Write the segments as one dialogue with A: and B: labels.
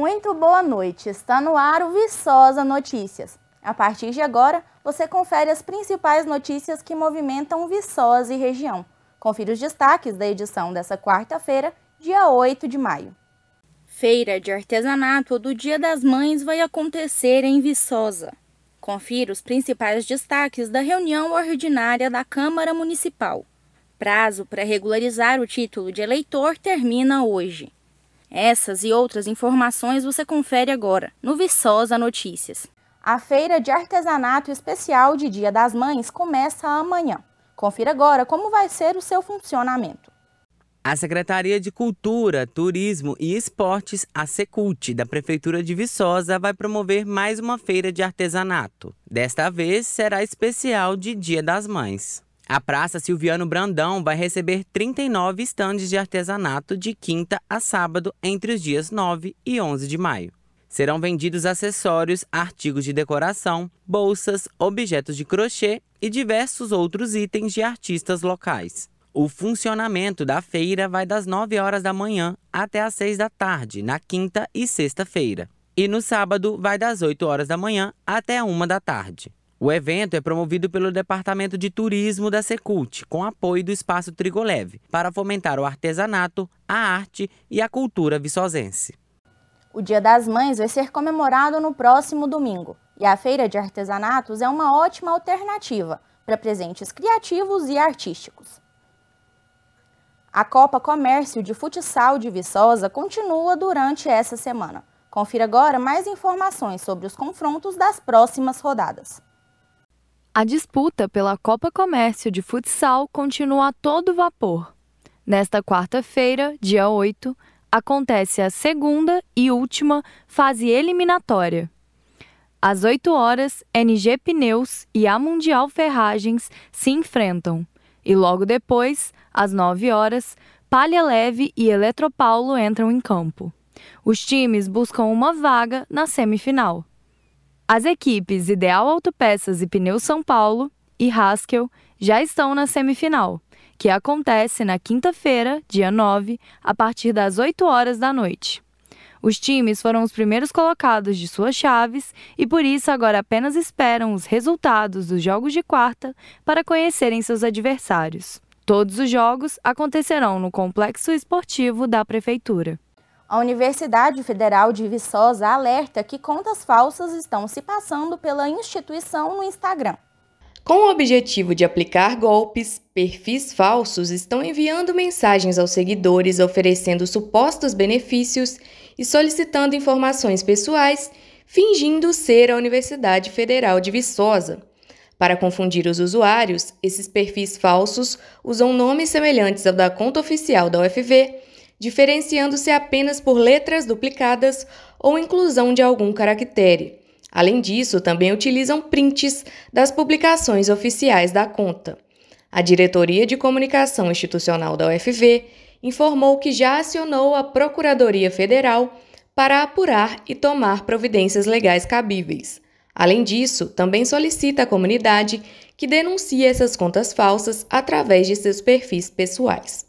A: Muito boa noite. Está no ar o Viçosa Notícias. A partir de agora, você confere as principais notícias que movimentam Viçosa e região. Confira os destaques da edição dessa quarta-feira, dia 8 de maio. Feira de artesanato do Dia das Mães vai acontecer em Viçosa. Confira os principais destaques da reunião ordinária da Câmara Municipal. Prazo para regularizar o título de eleitor termina hoje. Essas e outras informações você confere agora no Viçosa Notícias. A feira de artesanato especial de Dia das Mães começa amanhã. Confira agora como vai ser o seu funcionamento.
B: A Secretaria de Cultura, Turismo e Esportes, a Secult, da Prefeitura de Viçosa, vai promover mais uma feira de artesanato. Desta vez será especial de Dia das Mães. A Praça Silviano Brandão vai receber 39 estandes de artesanato de quinta a sábado entre os dias 9 e 11 de maio. Serão vendidos acessórios, artigos de decoração, bolsas, objetos de crochê e diversos outros itens de artistas locais. O funcionamento da feira vai das 9 horas da manhã até às 6 da tarde, na quinta e sexta-feira. E no sábado vai das 8 horas da manhã até 1 da tarde. O evento é promovido pelo Departamento de Turismo da Secult, com apoio do Espaço Trigoleve, para fomentar o artesanato, a arte e a cultura viçosense.
A: O Dia das Mães vai ser comemorado no próximo domingo, e a Feira de Artesanatos é uma ótima alternativa para presentes criativos e artísticos. A Copa Comércio de Futsal de Viçosa continua durante essa semana. Confira agora mais informações sobre os confrontos das próximas rodadas.
C: A disputa pela Copa Comércio de Futsal continua a todo vapor. Nesta quarta-feira, dia 8, acontece a segunda e última fase eliminatória. Às 8 horas, NG Pneus e a Mundial Ferragens se enfrentam. E logo depois, às 9 horas, Palha Leve e Eletropaulo entram em campo. Os times buscam uma vaga na semifinal. As equipes Ideal Autopeças e Pneu São Paulo e Haskell já estão na semifinal, que acontece na quinta-feira, dia 9, a partir das 8 horas da noite. Os times foram os primeiros colocados de suas chaves e por isso agora apenas esperam os resultados dos jogos de quarta para conhecerem seus adversários. Todos os jogos acontecerão no complexo esportivo da prefeitura.
A: A Universidade Federal de Viçosa alerta que contas falsas estão se passando pela instituição no Instagram.
C: Com o objetivo de aplicar golpes, perfis falsos estão enviando mensagens aos seguidores oferecendo supostos benefícios e solicitando informações pessoais, fingindo ser a Universidade Federal de Viçosa. Para confundir os usuários, esses perfis falsos usam nomes semelhantes ao da conta oficial da UFV diferenciando-se apenas por letras duplicadas ou inclusão de algum caractere. Além disso, também utilizam prints das publicações oficiais da conta. A Diretoria de Comunicação Institucional da UFV informou que já acionou a Procuradoria Federal para apurar e tomar providências legais cabíveis. Além disso, também solicita à comunidade que denuncie essas contas falsas através de seus perfis pessoais.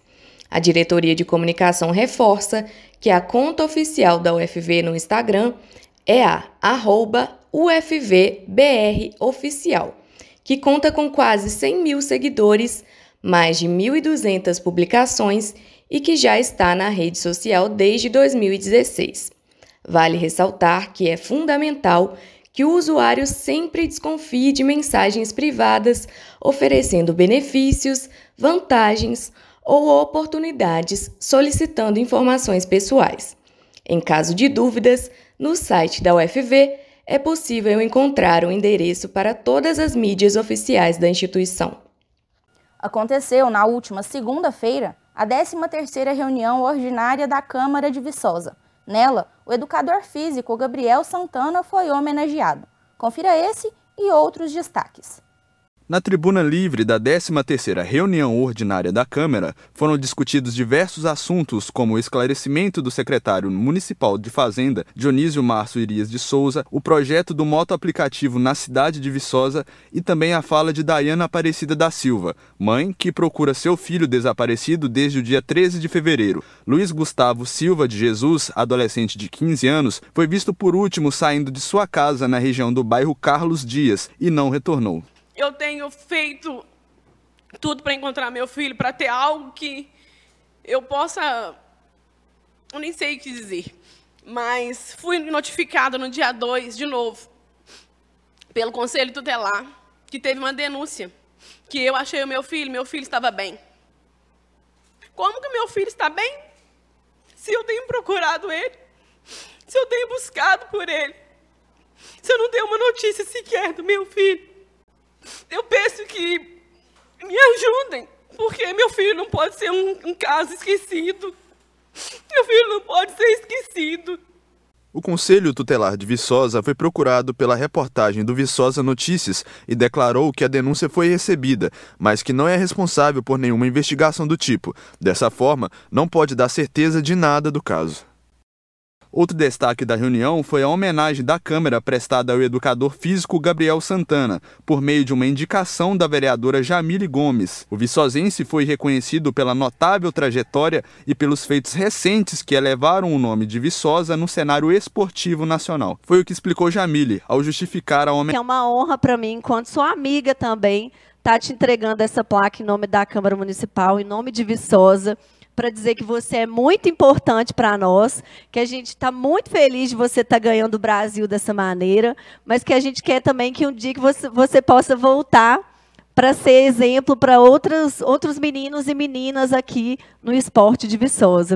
C: A diretoria de comunicação reforça que a conta oficial da UFV no Instagram é a @ufvbroficial, que conta com quase 100 mil seguidores, mais de 1.200 publicações e que já está na rede social desde 2016. Vale ressaltar que é fundamental que o usuário sempre desconfie de mensagens privadas oferecendo benefícios, vantagens ou oportunidades solicitando informações pessoais. Em caso de dúvidas, no site da UFV é possível encontrar o um endereço para todas as mídias oficiais da instituição.
A: Aconteceu na última segunda-feira a 13ª reunião ordinária da Câmara de Viçosa. Nela, o educador físico Gabriel Santana foi homenageado. Confira esse e outros destaques.
D: Na tribuna livre da 13ª reunião ordinária da Câmara, foram discutidos diversos assuntos, como o esclarecimento do secretário municipal de Fazenda, Dionísio Março Irias de Souza, o projeto do moto aplicativo na cidade de Viçosa e também a fala de Dayana Aparecida da Silva, mãe que procura seu filho desaparecido desde o dia 13 de fevereiro. Luiz Gustavo Silva de Jesus, adolescente de 15 anos, foi visto por último saindo de sua casa na região do bairro Carlos Dias e não retornou.
A: Eu tenho feito tudo para encontrar meu filho, para ter algo que eu possa. Eu nem sei o que dizer. Mas fui notificada no dia 2, de novo, pelo Conselho Tutelar, que teve uma denúncia. Que eu achei o meu filho, meu filho estava bem.
B: Como que meu filho está bem? Se eu tenho procurado ele, se eu tenho buscado por ele, se eu não tenho uma notícia sequer do meu filho. Eu peço que me ajudem, porque meu filho não pode ser um, um caso esquecido. Meu filho não pode ser esquecido.
D: O Conselho Tutelar de Viçosa foi procurado pela reportagem do Viçosa Notícias e declarou que a denúncia foi recebida, mas que não é responsável por nenhuma investigação do tipo. Dessa forma, não pode dar certeza de nada do caso. Outro destaque da reunião foi a homenagem da Câmara prestada ao educador físico Gabriel Santana, por meio de uma indicação da vereadora Jamile Gomes. O viçosense foi reconhecido pela notável trajetória e pelos feitos recentes que elevaram o nome de Viçosa no cenário esportivo nacional. Foi o que explicou Jamile ao justificar a homenagem. É
C: uma honra para mim, enquanto sua amiga também, estar tá te entregando essa placa em nome da Câmara Municipal, em nome de Viçosa para dizer que você é muito importante para nós, que a gente está muito feliz de você estar tá ganhando o Brasil dessa maneira, mas que a gente quer também que um dia que você, você possa voltar para ser exemplo para outros, outros meninos e meninas aqui no esporte de Viçosa.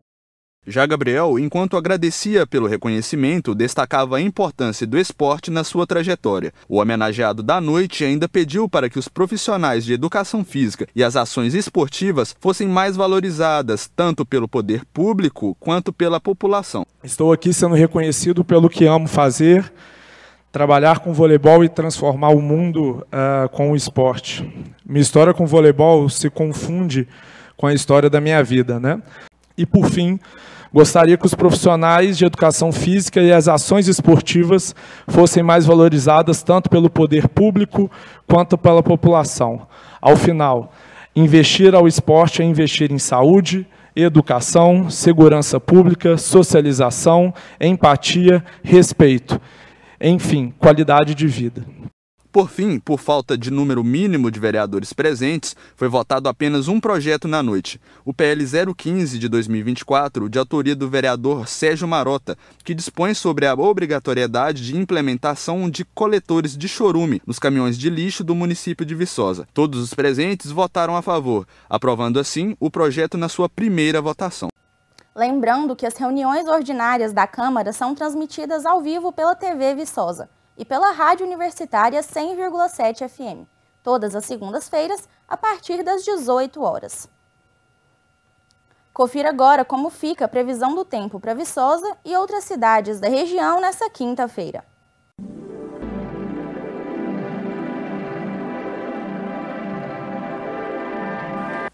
C: Já
D: Gabriel, enquanto agradecia pelo reconhecimento, destacava a importância do esporte na sua trajetória. O homenageado da noite ainda pediu para que os profissionais de educação física e as ações esportivas fossem mais valorizadas, tanto pelo poder público quanto pela população. Estou aqui sendo reconhecido pelo que amo fazer, trabalhar com voleibol e transformar o mundo uh, com o esporte. Minha história com voleibol se confunde com a história da minha vida, né? E por fim, Gostaria que os profissionais de educação física e as ações esportivas fossem mais valorizadas tanto pelo poder público quanto pela população. Ao final, investir ao esporte é investir em saúde, educação, segurança pública, socialização, empatia, respeito, enfim, qualidade de vida. Por fim, por falta de número mínimo de vereadores presentes, foi votado apenas um projeto na noite, o PL 015 de 2024, de autoria do vereador Sérgio Marota, que dispõe sobre a obrigatoriedade de implementação de coletores de chorume nos caminhões de lixo do município de Viçosa. Todos os presentes votaram a favor, aprovando assim o projeto na sua primeira votação.
A: Lembrando que as reuniões ordinárias da Câmara são transmitidas ao vivo pela TV Viçosa e pela Rádio Universitária 100,7 FM, todas as segundas-feiras, a partir das 18 horas. Confira agora como fica a previsão do tempo para Viçosa e outras cidades da região nesta quinta-feira.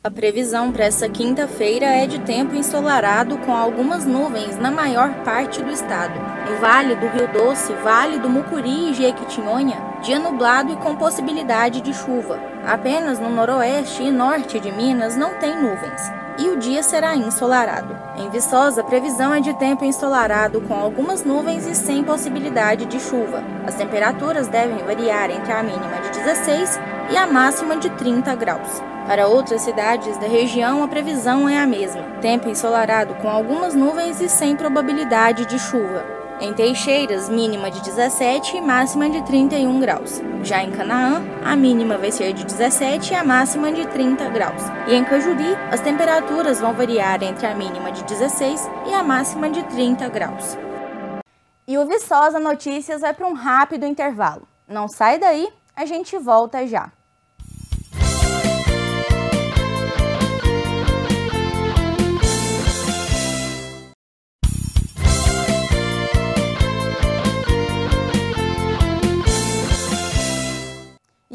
A: A previsão para essa quinta-feira é de tempo ensolarado com algumas nuvens na maior parte do estado. No Vale do Rio Doce, Vale do Mucuri e Jequitinhonha, dia nublado e com possibilidade de chuva. Apenas no noroeste e norte de Minas não tem nuvens. E o dia será ensolarado. Em Viçosa, a previsão é de tempo ensolarado com algumas nuvens e sem possibilidade de chuva. As temperaturas devem variar entre a mínima de 16 e a máxima de 30 graus. Para outras cidades da região, a previsão é a mesma: tempo ensolarado com algumas nuvens e sem probabilidade de chuva. Em Teixeiras, mínima de 17 e máxima de 31 graus. Já em Canaã, a mínima vai ser de 17 e a máxima de 30 graus. E em Cajuri, as temperaturas vão variar entre a mínima de 16 e a máxima de 30 graus. E o Viçosa Notícias vai é para um rápido intervalo. Não sai daí, a gente volta já.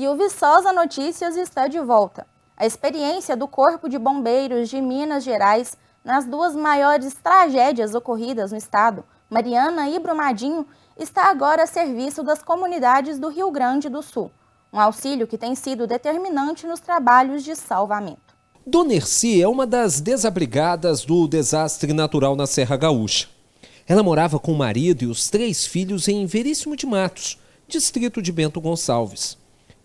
A: E o Viçosa Notícias está de volta. A experiência do Corpo de Bombeiros de Minas Gerais nas duas maiores tragédias ocorridas no estado, Mariana e Brumadinho, está agora a serviço das comunidades do Rio Grande do Sul, um auxílio que tem sido determinante nos trabalhos de salvamento.
D: Dona Erci é uma das desabrigadas do desastre natural na Serra Gaúcha. Ela morava com o marido e os três filhos em Veríssimo de Matos, distrito de Bento Gonçalves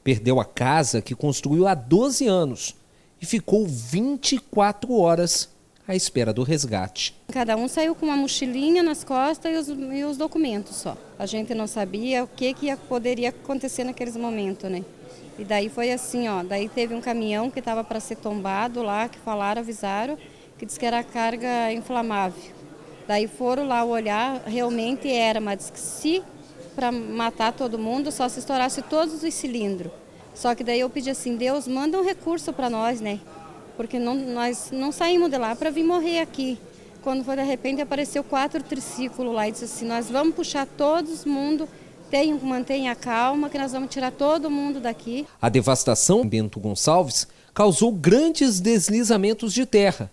D: perdeu a casa que construiu há 12 anos e ficou 24 horas à espera do resgate.
A: Cada um saiu com uma mochilinha nas costas e os, e os documentos só. A gente não sabia o que, que ia, poderia acontecer naqueles momentos, né? E daí foi assim, ó, daí teve um caminhão que estava para ser tombado lá, que falaram, avisaram, que disse que era carga inflamável. Daí foram lá olhar, realmente era, mas disse que se para matar todo mundo, só se estourasse todos os cilindros. Só que daí eu pedi assim, Deus, manda um recurso para nós, né? Porque não, nós não saímos de lá para vir morrer aqui. Quando foi de repente apareceu quatro triciclos lá e disse assim, nós vamos puxar todo mundo tenham, mantenha a calma, que nós vamos tirar todo mundo daqui.
D: A devastação, Bento Gonçalves, causou grandes deslizamentos de terra.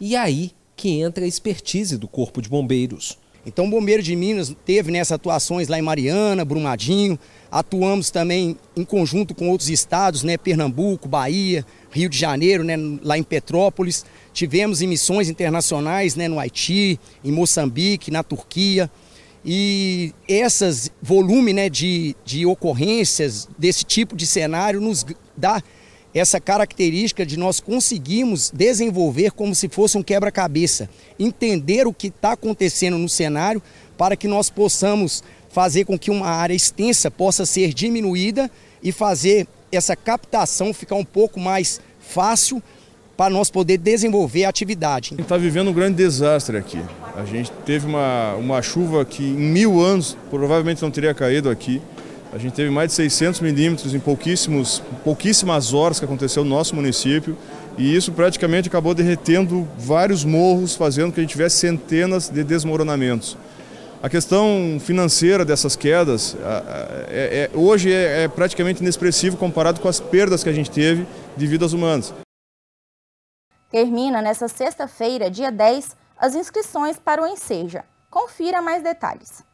D: E aí que entra a expertise do Corpo de Bombeiros. Então o Bombeiro de Minas teve nessas atuações lá em Mariana, Brumadinho, atuamos também em conjunto com outros estados, né, Pernambuco, Bahia, Rio de Janeiro, né, lá em Petrópolis. Tivemos em missões internacionais né, no Haiti, em Moçambique, na Turquia. E essas volume né, de, de ocorrências desse tipo de cenário nos dá essa característica de nós conseguirmos desenvolver como se fosse um quebra-cabeça, entender o que está acontecendo no cenário para que nós possamos fazer com que uma área extensa possa ser diminuída e fazer essa captação ficar um pouco mais fácil para nós poder desenvolver a atividade. A gente está vivendo um grande desastre aqui. A gente teve uma, uma chuva que em mil anos provavelmente não teria caído aqui. A gente teve mais de 600 milímetros em pouquíssimos, pouquíssimas horas que aconteceu no nosso município e isso praticamente acabou derretendo vários morros, fazendo que a gente tivesse centenas de desmoronamentos. A questão financeira dessas quedas é, é, hoje é, é praticamente inexpressivo comparado com as perdas que a gente teve de vidas humanas.
A: Termina nesta sexta-feira, dia 10, as inscrições para o Enseja. Confira mais detalhes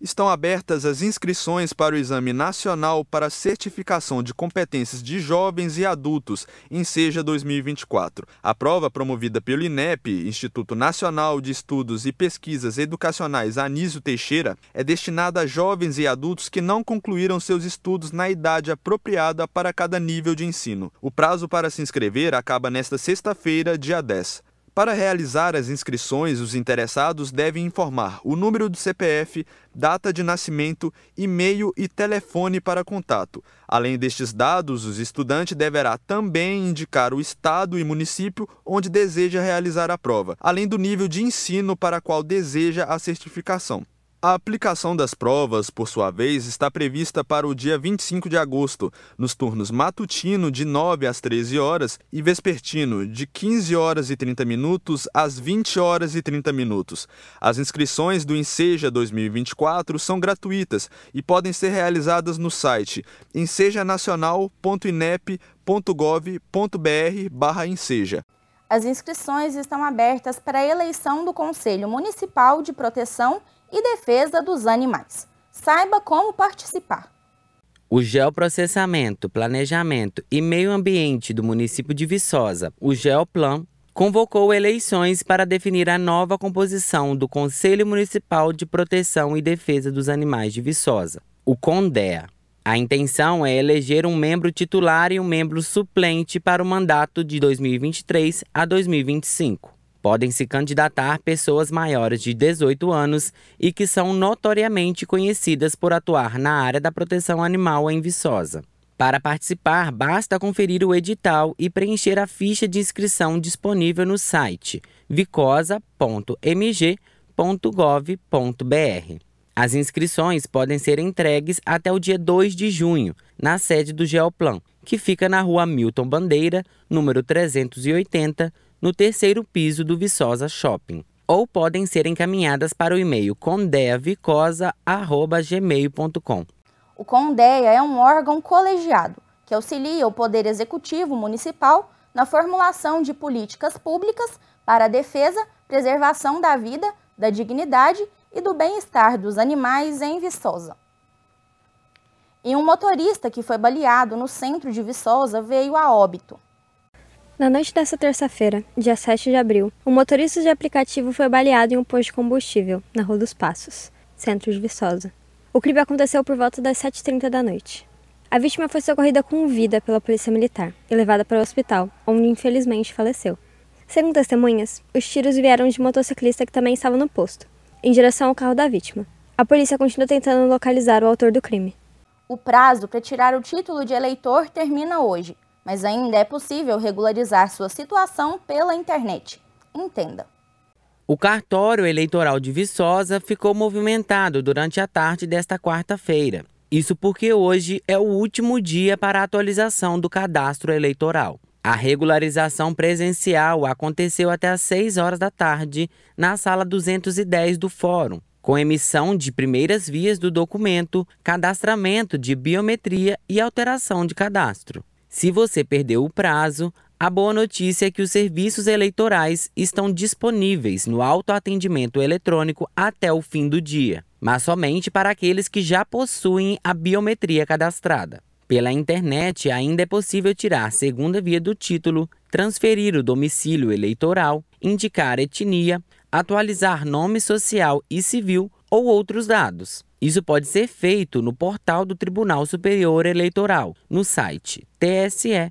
D: estão abertas as inscrições para o Exame Nacional para Certificação de Competências de Jovens e Adultos, em Seja 2024. A prova, promovida pelo INEP, Instituto Nacional de Estudos e Pesquisas Educacionais Anísio Teixeira, é destinada a jovens e adultos que não concluíram seus estudos na idade apropriada para cada nível de ensino. O prazo para se inscrever acaba nesta sexta-feira, dia 10. Para realizar as inscrições, os interessados devem informar o número do CPF, data de nascimento, e-mail e telefone para contato. Além destes dados, o estudante deverá também indicar o estado e município onde deseja realizar a prova, além do nível de ensino para qual deseja a certificação. A aplicação das provas, por sua vez, está prevista para o dia 25 de agosto, nos turnos matutino de 9 às 13 horas e vespertino de 15 horas e 30 minutos às 20 horas e 30 minutos. As inscrições do Enseja 2024 são gratuitas e podem ser realizadas no site ensejanacional.inep.gov.br/enseja.
A: As inscrições estão abertas para a eleição do Conselho Municipal de Proteção e Defesa dos Animais. Saiba como participar.
B: O Geoprocessamento, Planejamento e Meio Ambiente do município de Viçosa, o Geoplan, convocou eleições para definir a nova composição do Conselho Municipal de Proteção e Defesa dos Animais de Viçosa, o CONDEA. A intenção é eleger um membro titular e um membro suplente para o mandato de 2023 a 2025. Podem se candidatar pessoas maiores de 18 anos e que são notoriamente conhecidas por atuar na área da proteção animal em Viçosa. Para participar, basta conferir o edital e preencher a ficha de inscrição disponível no site vicosa.mg.gov.br. As inscrições podem ser entregues até o dia 2 de junho, na sede do Geoplan, que fica na rua Milton Bandeira, número 380, no terceiro piso do Viçosa Shopping. Ou podem ser encaminhadas para o e-mail condeavicosa.gmail.com.
A: O CONDEA é um órgão colegiado que auxilia o Poder Executivo Municipal na formulação de políticas públicas para a defesa, preservação da vida, da dignidade e do bem-estar dos animais em Viçosa. E um motorista que foi baleado no centro de Viçosa veio a óbito.
C: Na noite desta terça-feira, dia 7 de abril, um motorista de aplicativo foi baleado em um posto de combustível, na Rua dos Passos, centro de Viçosa. O crime aconteceu por volta das 7h30 da noite. A vítima foi socorrida com vida pela polícia militar e levada para o hospital, onde infelizmente faleceu. Segundo testemunhas, os tiros vieram de um motociclista que também estava no posto em direção ao carro da vítima. A polícia continua tentando localizar o autor do crime.
A: O prazo para tirar o título de eleitor termina hoje, mas ainda é possível regularizar sua situação pela internet. Entenda.
B: O cartório eleitoral de Viçosa ficou movimentado durante a tarde desta quarta-feira. Isso porque hoje é o último dia para a atualização do cadastro eleitoral. A regularização presencial aconteceu até às 6 horas da tarde, na sala 210 do Fórum, com emissão de primeiras vias do documento, cadastramento de biometria e alteração de cadastro. Se você perdeu o prazo, a boa notícia é que os serviços eleitorais estão disponíveis no autoatendimento eletrônico até o fim do dia, mas somente para aqueles que já possuem a biometria cadastrada. Pela internet, ainda é possível tirar segunda via do título, transferir o domicílio eleitoral, indicar etnia, atualizar nome social e civil ou outros dados. Isso pode ser feito no portal do Tribunal Superior Eleitoral, no site tse.jus.br.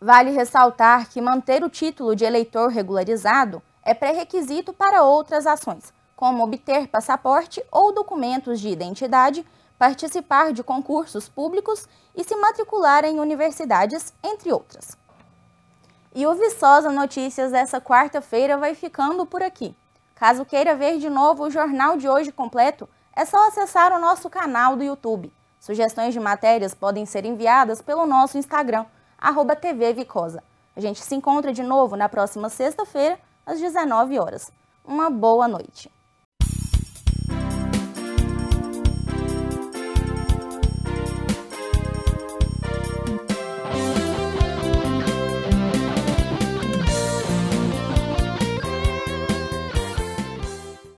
A: Vale ressaltar que manter o título de eleitor regularizado é pré-requisito para outras ações, como obter passaporte ou documentos de identidade participar de concursos públicos e se matricular em universidades, entre outras. E o Viçosa Notícias dessa quarta-feira vai ficando por aqui. Caso queira ver de novo o jornal de hoje completo, é só acessar o nosso canal do YouTube. Sugestões de matérias podem ser enviadas pelo nosso Instagram, arroba A gente se encontra de novo na próxima sexta-feira, às 19 horas. Uma boa noite.